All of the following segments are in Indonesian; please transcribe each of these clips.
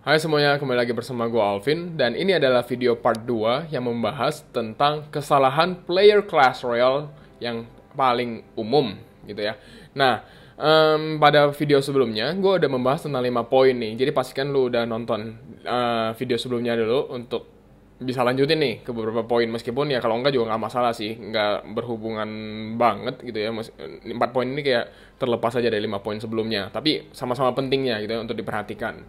Hai semuanya, kembali lagi bersama gue Alvin dan ini adalah video part 2 yang membahas tentang kesalahan player class royal yang paling umum gitu ya. Nah, um, pada video sebelumnya gue udah membahas tentang 5 poin nih. Jadi pastikan lu udah nonton uh, video sebelumnya dulu untuk bisa lanjutin nih ke beberapa poin meskipun ya kalau enggak juga nggak masalah sih nggak berhubungan banget gitu ya empat poin ini kayak terlepas aja dari lima poin sebelumnya tapi sama-sama pentingnya gitu ya untuk diperhatikan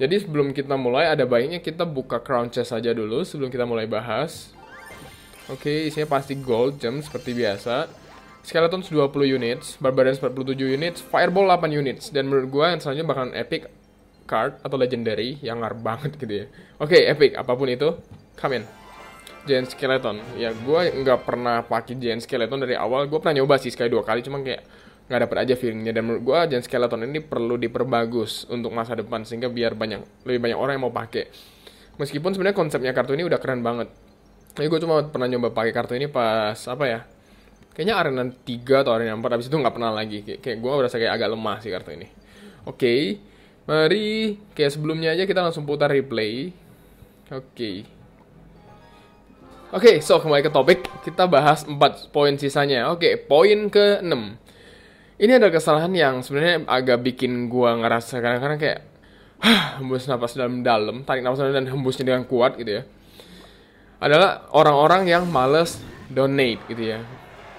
jadi sebelum kita mulai ada baiknya kita buka crown chest saja dulu sebelum kita mulai bahas. Oke, okay, isinya pasti gold gem seperti biasa. Skeleton 20 units, Barbarian 47 units, Fireball 8 units dan menurut gue yang selanjutnya bakalan epic card atau legendary yang ngar banget gitu ya. Oke, okay, epic apapun itu, come in. Giant Skeleton. Ya, gue nggak pernah pakai Giant Skeleton dari awal. Gue pernah nyoba sih sekali dua kali, cuman kayak nggak dapat aja feelingnya dan menurut gue Jan Skeleton ini perlu diperbagus untuk masa depan sehingga biar banyak lebih banyak orang yang mau pakai meskipun sebenarnya konsepnya kartu ini udah keren banget tapi gue cuma pernah nyoba pakai kartu ini pas apa ya kayaknya arena 3 atau arena 4 habis itu nggak pernah lagi Kay kayak gue berasa kayak agak lemah sih kartu ini oke okay. mari kayak sebelumnya aja kita langsung putar replay oke okay. Oke, okay, so kembali ke topik, kita bahas empat poin sisanya. Oke, okay, poin ke-6 ini ada kesalahan yang sebenarnya agak bikin gua ngerasa kadang-kadang kayak hembus nafas dalam-dalam, tarik nafas dalam dan hembusnya dengan kuat gitu ya. Adalah orang-orang yang males donate gitu ya.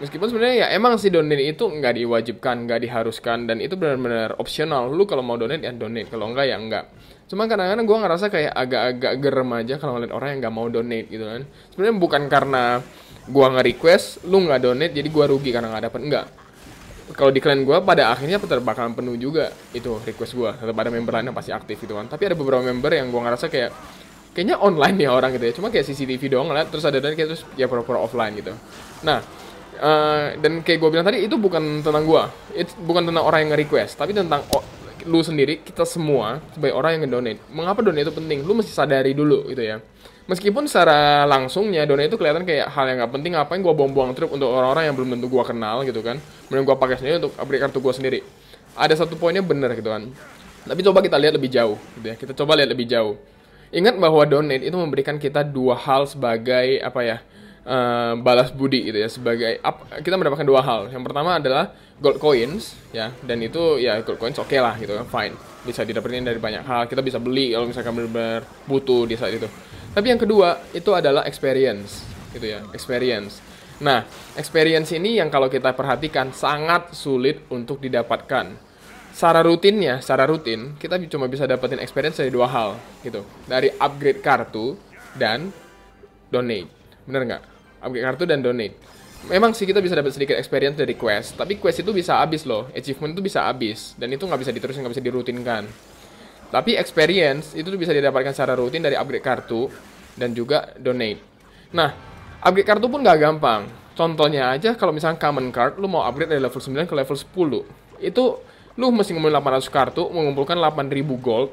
Meskipun sebenarnya ya emang sih donate itu nggak diwajibkan, nggak diharuskan dan itu benar-benar opsional. Lu kalau mau donate ya donate, kalau enggak ya enggak. Cuma kadang-kadang gua ngerasa kayak agak-agak gerem aja kalau ngeliat orang yang nggak mau donate gitu kan. Sebenarnya bukan karena gua nge-request, lu nggak donate jadi gua rugi karena nggak dapet, enggak kalau di clan gue pada akhirnya tetap bakalan penuh juga itu request gue tetap ada member lain yang pasti aktif gitu kan tapi ada beberapa member yang gue ngerasa kayak kayaknya online nih ya orang gitu ya cuma kayak CCTV doang lah terus ada dan kayak terus ya pura-pura offline gitu nah uh, dan kayak gue bilang tadi itu bukan tentang gue itu bukan tentang orang yang nge-request tapi tentang lu sendiri kita semua sebagai orang yang ngedonate mengapa donate itu penting lu mesti sadari dulu gitu ya meskipun secara langsungnya donate itu kelihatan kayak hal yang gak penting apa yang gua buang-buang trip untuk orang-orang yang belum tentu gua kenal gitu kan mending gua pakai sendiri untuk upgrade kartu gua sendiri ada satu poinnya bener gitu kan tapi coba kita lihat lebih jauh gitu ya kita coba lihat lebih jauh ingat bahwa donate itu memberikan kita dua hal sebagai apa ya Eh, balas budi gitu ya sebagai up, kita mendapatkan dua hal. Yang pertama adalah gold coins ya dan itu ya gold coins oke okay lah gitu kan fine bisa didapetin dari banyak hal kita bisa beli kalau misalkan benar-benar butuh di saat itu tapi yang kedua itu adalah experience gitu ya experience nah experience ini yang kalau kita perhatikan sangat sulit untuk didapatkan secara rutinnya secara rutin kita cuma bisa dapetin experience dari dua hal gitu dari upgrade kartu dan donate bener nggak upgrade kartu dan donate. Memang sih kita bisa dapat sedikit experience dari quest, tapi quest itu bisa habis loh, achievement itu bisa habis, dan itu nggak bisa diterusin, nggak bisa dirutinkan. Tapi experience itu bisa didapatkan secara rutin dari upgrade kartu dan juga donate. Nah, upgrade kartu pun nggak gampang. Contohnya aja kalau misalnya common card, lu mau upgrade dari level 9 ke level 10, itu lu mesti ngumpulin 800 kartu, mengumpulkan 8000 gold,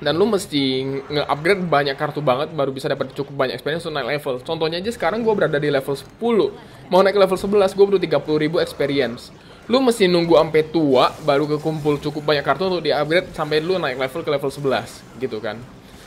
dan lu mesti nge-upgrade banyak kartu banget baru bisa dapat cukup banyak experience untuk naik level. Contohnya aja sekarang gue berada di level 10, mau naik level 11 gue butuh 30 ribu experience. Lu mesti nunggu sampai tua baru kekumpul cukup banyak kartu untuk di-upgrade sampai lu naik level ke level 11 gitu kan.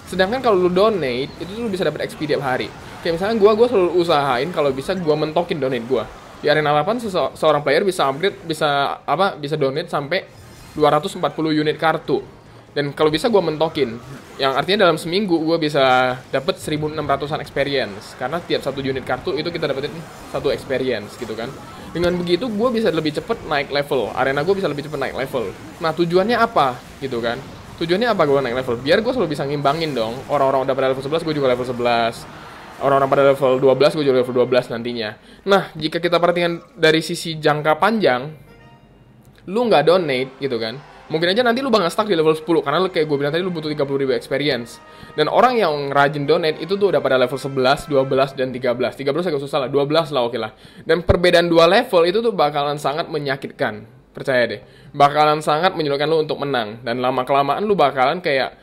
Sedangkan kalau lu donate itu lu bisa dapat XP tiap hari. Kayak misalnya gue gue selalu usahain kalau bisa gue mentokin donate gue. Di arena 8 seseorang player bisa upgrade bisa apa bisa donate sampai 240 unit kartu dan kalau bisa gue mentokin yang artinya dalam seminggu gue bisa dapet 1600an experience karena tiap satu unit kartu itu kita dapetin satu experience gitu kan dengan begitu gue bisa lebih cepet naik level arena gue bisa lebih cepet naik level nah tujuannya apa gitu kan tujuannya apa gue naik level biar gue selalu bisa ngimbangin dong orang-orang udah pada level 11 gue juga level 11 orang-orang pada level 12 gue juga level 12 nantinya nah jika kita perhatikan dari sisi jangka panjang lu nggak donate gitu kan mungkin aja nanti lu bakal stuck di level 10 karena kayak gue bilang tadi lu butuh 30 ribu experience dan orang yang rajin donate itu tuh udah pada level 11, 12, dan 13 13 agak susah lah, 12 lah oke okay lah dan perbedaan dua level itu tuh bakalan sangat menyakitkan percaya deh bakalan sangat menyulitkan lu untuk menang dan lama-kelamaan lu bakalan kayak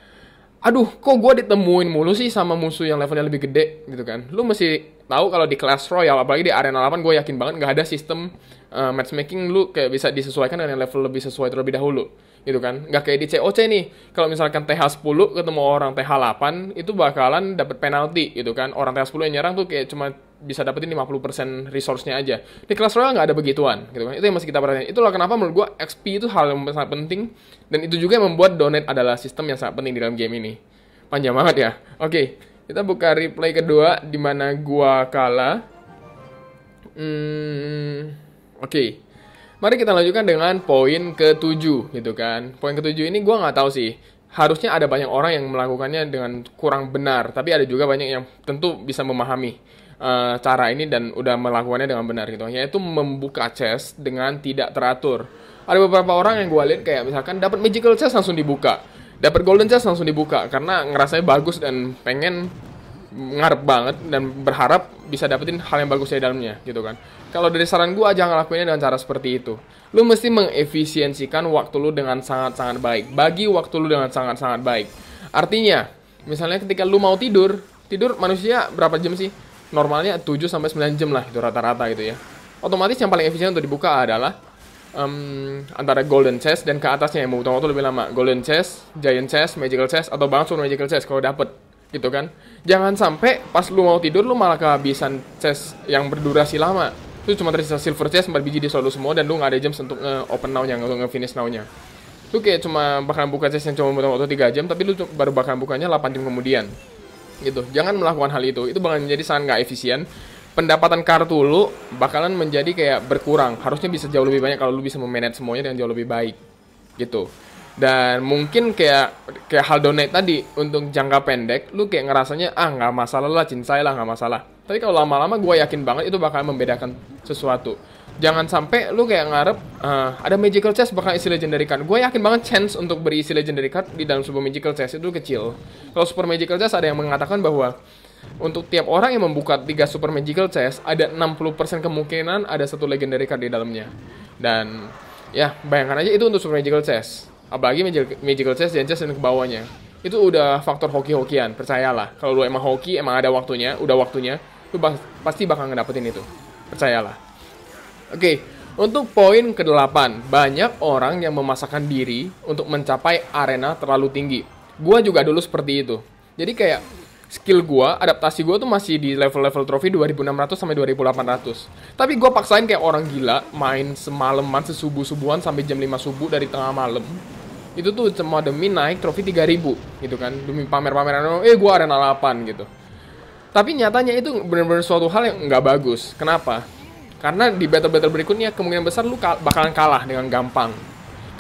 aduh kok gue ditemuin mulu sih sama musuh yang levelnya lebih gede gitu kan lu mesti tahu kalau di Clash Royale apalagi di Arena 8 gue yakin banget nggak ada sistem uh, matchmaking lu kayak bisa disesuaikan dengan level lebih sesuai terlebih dahulu gitu kan nggak kayak di COC nih kalau misalkan TH 10 ketemu orang TH 8 itu bakalan dapat penalti gitu kan orang TH 10 yang nyerang tuh kayak cuma bisa dapetin 50% resource-nya aja. Di kelas royal nggak ada begituan, gitu kan. Itu yang masih kita perhatiin. Itulah kenapa menurut gua XP itu hal yang sangat penting, dan itu juga yang membuat donate adalah sistem yang sangat penting di dalam game ini. Panjang banget ya. Oke, okay, kita buka replay kedua, di mana gua kalah. Hmm, oke. Okay. Mari kita lanjutkan dengan poin ketujuh gitu kan. Poin ketujuh ini gue nggak tahu sih. Harusnya ada banyak orang yang melakukannya dengan kurang benar, tapi ada juga banyak yang tentu bisa memahami uh, cara ini dan udah melakukannya dengan benar gitu. Yaitu membuka chest dengan tidak teratur. Ada beberapa orang yang gue lihat kayak misalkan dapat magical chest langsung dibuka, dapat golden chest langsung dibuka karena ngerasanya bagus dan pengen ngarep banget dan berharap bisa dapetin hal yang bagus dari dalamnya gitu kan. Kalau dari saran gue jangan lakuinnya dengan cara seperti itu. Lu mesti mengefisiensikan waktu lu dengan sangat-sangat baik. Bagi waktu lu dengan sangat-sangat baik. Artinya, misalnya ketika lu mau tidur, tidur manusia berapa jam sih? Normalnya 7 sampai 9 jam lah itu rata-rata gitu ya. Otomatis yang paling efisien untuk dibuka adalah um, antara golden chest dan ke atasnya yang mau waktu lebih lama. Golden chest, giant chest, magical chest atau bangsun magical chest kalau dapet gitu kan jangan sampai pas lu mau tidur lu malah kehabisan chest yang berdurasi lama itu cuma tersisa silver chest 4 biji di solo semua dan lu nggak ada jam untuk nge open now nya nge finish now nya lu kayak cuma bakalan buka chest yang cuma butuh waktu tiga jam tapi lu baru bakalan bukanya 8 jam kemudian gitu jangan melakukan hal itu itu bakal menjadi sangat nggak efisien pendapatan kartu lu bakalan menjadi kayak berkurang harusnya bisa jauh lebih banyak kalau lu bisa memanage semuanya dengan jauh lebih baik gitu dan mungkin kayak kayak hal donate tadi untuk jangka pendek lu kayak ngerasanya ah nggak masalah lah cinsailah lah nggak masalah tapi kalau lama-lama gue yakin banget itu bakal membedakan sesuatu jangan sampai lu kayak ngarep uh, ada magical chest bakal isi legendary card gue yakin banget chance untuk berisi legendary card di dalam sebuah magical chest itu kecil kalau super magical chest ada yang mengatakan bahwa untuk tiap orang yang membuka tiga super magical chest ada 60% kemungkinan ada satu legendary card di dalamnya dan ya bayangkan aja itu untuk super magical chest apalagi magical, magical chess dan chess dan kebawahnya itu udah faktor hoki-hokian percayalah kalau lu emang hoki emang ada waktunya udah waktunya lu bas, pasti bakal ngedapetin itu percayalah oke okay. Untuk poin ke-8, banyak orang yang memasakkan diri untuk mencapai arena terlalu tinggi. Gua juga dulu seperti itu. Jadi kayak skill gua, adaptasi gua tuh masih di level-level trofi 2600 sampai 2800. Tapi gua paksain kayak orang gila main semalaman, sesubuh-subuhan sampai jam 5 subuh dari tengah malam itu tuh cuma demi naik trofi 3000 gitu kan demi pamer-pameran eh gue arena 8 gitu tapi nyatanya itu bener-bener suatu hal yang nggak bagus kenapa karena di battle-battle berikutnya kemungkinan besar lu kal bakalan kalah dengan gampang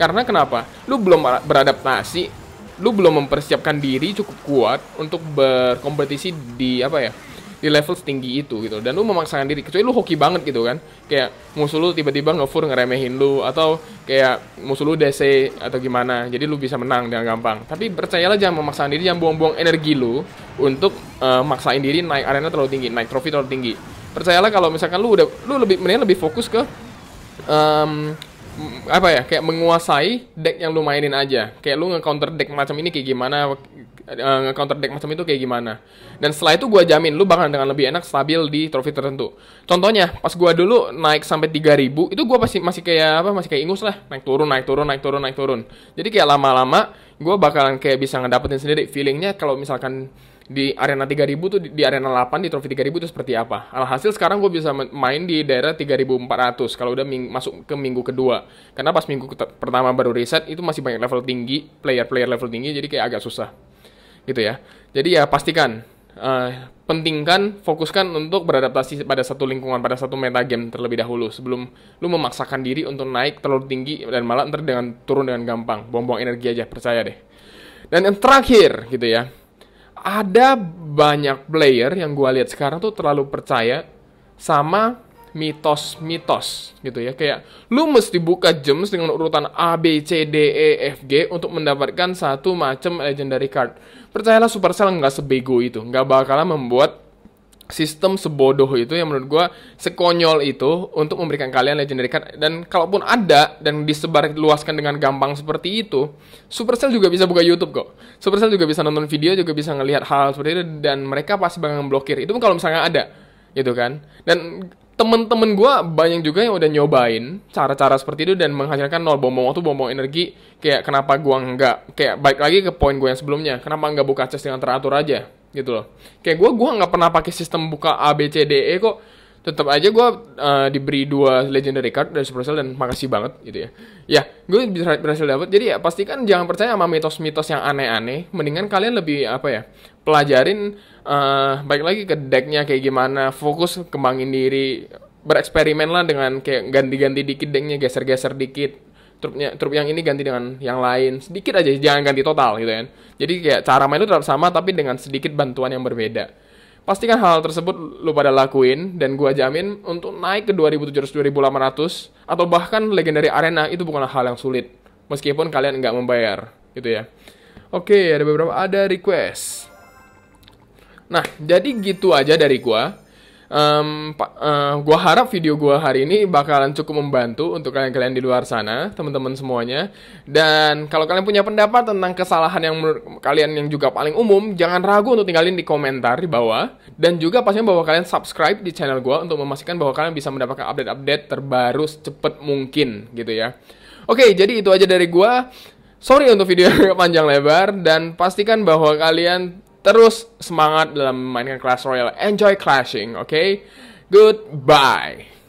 karena kenapa lu belum beradaptasi lu belum mempersiapkan diri cukup kuat untuk berkompetisi di apa ya di level setinggi itu gitu dan lu memaksakan diri kecuali lu hoki banget gitu kan kayak musuh lu tiba-tiba ngefur ngeremehin lu atau kayak musuh lu DC atau gimana jadi lu bisa menang dengan gampang tapi percayalah jangan memaksakan diri jangan buang-buang energi lu untuk uh, maksain diri naik arena terlalu tinggi naik trofi terlalu tinggi percayalah kalau misalkan lu udah lu lebih mending lebih fokus ke um, apa ya kayak menguasai deck yang lu mainin aja kayak lu nge-counter deck macam ini kayak gimana uh, eh, counter deck macam itu kayak gimana. Dan setelah itu gue jamin lu bakal dengan lebih enak stabil di trofi tertentu. Contohnya pas gue dulu naik sampai 3000 itu gue masih masih kayak apa masih kayak ingus lah naik turun naik turun naik turun naik turun. Jadi kayak lama-lama gue bakalan kayak bisa ngedapetin sendiri feelingnya kalau misalkan di arena 3000 tuh di, arena 8 di trofi 3000 itu seperti apa. Alhasil sekarang gue bisa main di daerah 3400 kalau udah ming masuk ke minggu kedua. Karena pas minggu pertama baru reset itu masih banyak level tinggi, player-player level tinggi jadi kayak agak susah gitu ya. Jadi ya pastikan uh, pentingkan fokuskan untuk beradaptasi pada satu lingkungan pada satu meta game terlebih dahulu sebelum lu memaksakan diri untuk naik terlalu tinggi dan malah ntar dengan turun dengan gampang buang-buang energi aja percaya deh dan yang terakhir gitu ya ada banyak player yang gua lihat sekarang tuh terlalu percaya sama mitos-mitos gitu ya kayak lu mesti buka gems dengan urutan A B C D E F G untuk mendapatkan satu macam legendary card percayalah Supercell nggak sebego itu, nggak bakalan membuat sistem sebodoh itu yang menurut gue sekonyol itu untuk memberikan kalian legendary card dan kalaupun ada dan disebar luaskan dengan gampang seperti itu Supercell juga bisa buka YouTube kok Supercell juga bisa nonton video juga bisa ngelihat hal, -hal seperti itu dan mereka pasti bakal blokir itu pun kalau misalnya ada gitu kan dan temen-temen gue banyak juga yang udah nyobain cara-cara seperti itu dan menghasilkan nol bom waktu bom energi kayak kenapa gue nggak kayak baik lagi ke poin gue yang sebelumnya kenapa nggak buka chest dengan teratur aja gitu loh kayak gue gue nggak pernah pakai sistem buka A B C D E kok tetap aja gue uh, diberi dua legendary card dari Supercell dan makasih banget gitu ya ya gue berhasil dapat jadi ya pastikan jangan percaya sama mitos-mitos yang aneh-aneh mendingan kalian lebih apa ya pelajarin uh, eh, baik lagi ke decknya kayak gimana fokus kembangin diri bereksperimen lah dengan kayak ganti-ganti dikit decknya geser-geser dikit trupnya trup yang ini ganti dengan yang lain sedikit aja jangan ganti total gitu kan jadi kayak cara main itu tetap sama tapi dengan sedikit bantuan yang berbeda pastikan hal tersebut lu pada lakuin dan gua jamin untuk naik ke 2700 2800 atau bahkan legendary arena itu bukanlah hal yang sulit meskipun kalian nggak membayar gitu ya oke ada beberapa ada request Nah, jadi gitu aja dari gua. Um, uh, gua harap video gua hari ini bakalan cukup membantu untuk kalian-kalian di luar sana, teman-teman semuanya. Dan kalau kalian punya pendapat tentang kesalahan yang kalian yang juga paling umum, jangan ragu untuk tinggalin di komentar di bawah. Dan juga pastinya bahwa kalian subscribe di channel gua untuk memastikan bahwa kalian bisa mendapatkan update-update terbaru secepat mungkin gitu ya. Oke, jadi itu aja dari gua. Sorry untuk video yang panjang lebar dan pastikan bahwa kalian terus semangat dalam memainkan Clash Royale. Enjoy clashing, oke? Okay? Goodbye.